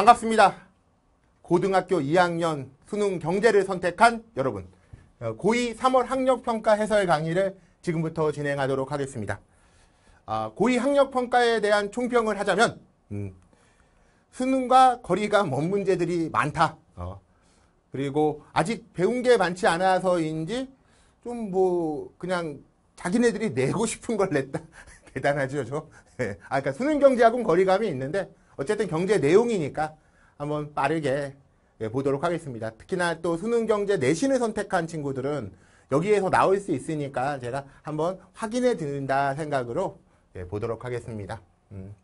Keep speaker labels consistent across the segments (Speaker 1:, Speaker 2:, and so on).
Speaker 1: 반갑습니다. 고등학교 2학년 수능 경제를 선택한 여러분 어, 고2 3월 학력평가 해설 강의를 지금부터 진행하도록 하겠습니다. 아, 고2 학력평가에 대한 총평을 하자면 음, 수능과 거리가 먼 문제들이 많다. 어, 그리고 아직 배운 게 많지 않아서인지 좀 뭐 그냥 자기네들이 내고 싶은 걸 냈다. 대단하죠, 저. 예. 아, 그러니까 수능 경제학은 거리감이 있는데 어쨌든 경제 내용이니까 한번 빠르게 예, 보도록 하겠습니다. 특히나 또 수능 경제 내신을 선택한 친구들은 여기에서 나올 수 있으니까 제가 한번 확인해 드린다 생각으로 예, 보도록 하겠습니다. 음.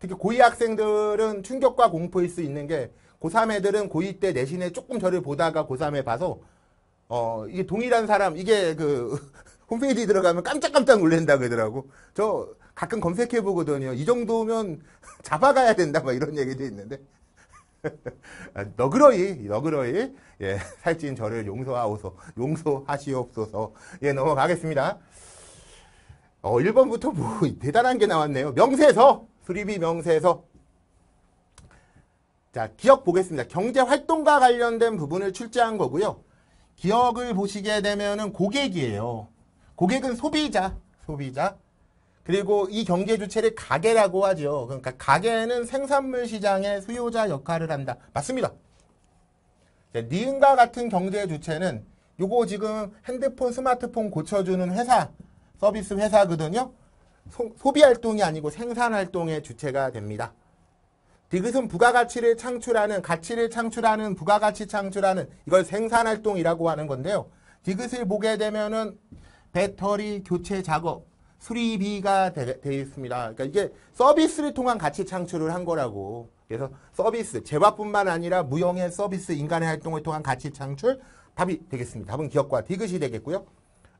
Speaker 1: 특히 고2 학생들은 충격과 공포일 수 있는 게 고3 애들은 고2 때 내신에 조금 저를 보다가 고3에 봐서 어, 이게 동일한 사람, 이게 그 홈페이지 들어가면 깜짝깜짝 놀랜다 그러더라고. 저 가끔 검색해 보거든요. 이 정도면 잡아가야 된다 막 이런 얘기도 있는데. 아, 너그러이 너그러이 예, 살찐 저를 용서하오소 용서하시옵소서 예 넘어가겠습니다 어 1번부터 뭐 대단한 게 나왔네요 명세서 수리비 명세서 자 기억 보겠습니다 경제활동과 관련된 부분을 출제한 거고요 기억을 보시게 되면은 고객이에요 고객은 소비자, 소비자. 그리고 이 경제 주체를 가게라고 하죠. 그러니까 가게는 생산물 시장의 수요자 역할을 한다. 맞습니다. 니은과 같은 경제 주체는 요거 지금 핸드폰, 스마트폰 고쳐주는 회사, 서비스 회사거든요. 소, 비 활동이 아니고 생산 활동의 주체가 됩니다. 디귿은 부가가치를 창출하는, 가치를 창출하는, 부가가치 창출하는 이걸 생산 활동이라고 하는 건데요. 디귿을 보게 되면은 배터리 교체 작업 수리비가 되, 어 있습니다. 그러니까 이게 서비스를 통한 가치 창출을 한 거라고. 그래서 서비스, 재화뿐만 아니라 무형의 서비스, 인간의 활동을 통한 가치 창출 답이 되겠습니다. 답은 기업과 디귿이 되겠고요.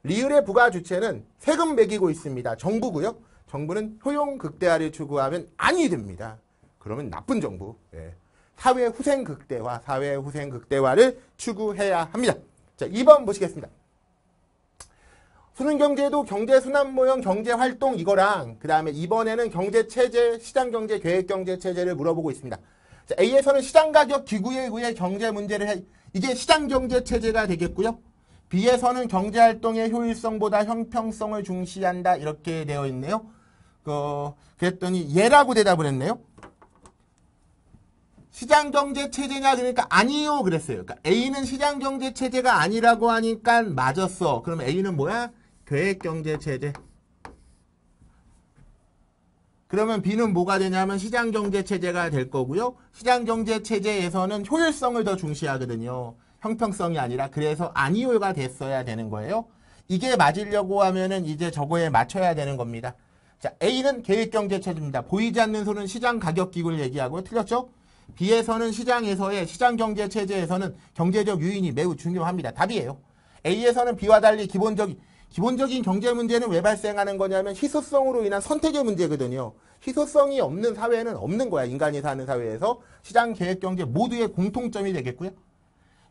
Speaker 1: 리을의 부가 주체는 세금 매기고 있습니다. 정부고요. 정부는 효용 극대화를 추구하면 아니 됩니다. 그러면 나쁜 정부. 예. 사회 후생 극대화, 사회 후생 극대화를 추구해야 합니다. 자, 2번 보시겠습니다. 수능 경제도 경제 순환 모형 경제 활동 이거랑 그 다음에 이번에는 경제 체제, 시장 경제, 계획 경제 체제를 물어보고 있습니다. A에서는 시장 가격 기구에 의해 경제 문제를 해, 이게 시장 경제 체제가 되겠고요. B에서는 경제 활동의 효율성보다 형평성을 중시한다 이렇게 되어 있네요. 어, 그랬더니 예라고 대답을 했네요. 시장 경제 체제냐 그러니까 아니요 그랬어요. 그러니까 A는 시장 경제 체제가 아니라고 하니까 맞았어. 그럼 A는 뭐야? 계획경제 체제 그러면 B는 뭐가 되냐면 시장경제 체제가 될 거고요. 시장경제 체제에서는 효율성을 더 중시하거든요. 형평성이 아니라 그래서 아니효가 됐어야 되는 거예요. 이게 맞으려고 하면은 이제 저거에 맞춰야 되는 겁니다. 자, A는 계획경제 체제입니다. 보이지 않는 손은 시장 가격 기구를 얘기하고요. 틀렸죠? B에서는 시장에서의 시장경제 체제에서는 경제적 유인이 매우 중요합니다. 답이에요. A에서는 B와 달리 기본적인 기본적인 경제 문제는 왜 발생하는 거냐면 희소성으로 인한 선택의 문제거든요. 희소성이 없는 사회는 없는 거야. 인간이 사는 사회에서 시장 계획 경제 모두의 공통점이 되겠고요.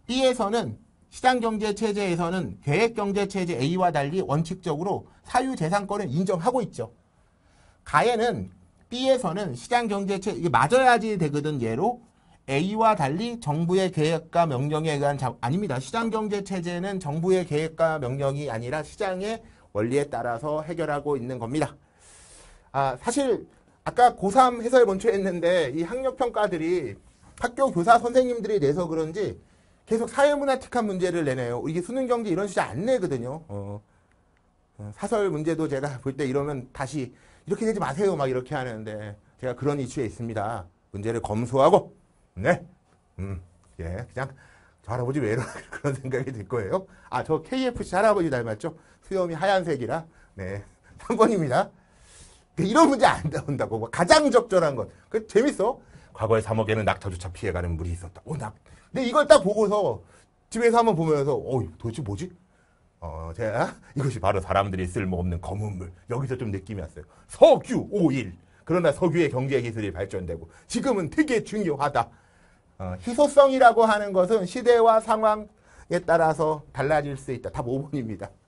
Speaker 1: B에서는 시장 경제 체제에서는 계획 경제 체제 A와 달리 원칙적으로 사유 재산권을 인정하고 있죠. 가에는 B에서는 시장 경제 체제 이게 맞아야지 되거든 예로 A와 달리 정부의 계획과 명령에 의한 자, 아닙니다. 시장 경제 체제는 정부의 계획과 명령이 아니라 시장의 원리에 따라서 해결하고 있는 겁니다. 아, 사실 아까 고3 해설 본초했는데 이 학력 평가들이 학교 교사 선생님들이 내서 그런지 계속 사회문화 특한 문제를 내네요. 이게 수능 경제 이런 식이 안 내거든요. 어. 어 사설 문제도 제가 볼 때 이러면 다시 이렇게 되지 마세요 막 이렇게 하는데 제가 그런 이슈에 있습니다. 문제를 검수하고 네. 음, 예. 그냥 저 할아버지 왜 이러나 그런 생각이 들 거예요. 아, 저 KFC 할아버지 닮았죠? 수염이 하얀색이라. 네. 3번입니다. 그 이런 문제 안 나온다고. 뭐 가장 적절한 것. 그 재밌어. 과거에 3억에는 낙타조차 피해가는 물이 있었다. 오, 낙. 근데 이걸 딱 보고서 집에서 한번 보면서, 어, 도대체 뭐지? 어, 제가 이것이 바로 사람들이 쓸모없는 검은 물. 여기서 좀 느낌이 왔어요. 석유 오일. 그러나 석유의 경제 기술이 발전되고 지금은 되게 중요하다. 어, 희소성이라고 하는 것은 시대와 상황에 따라서 달라질 수 있다. 답 5번입니다.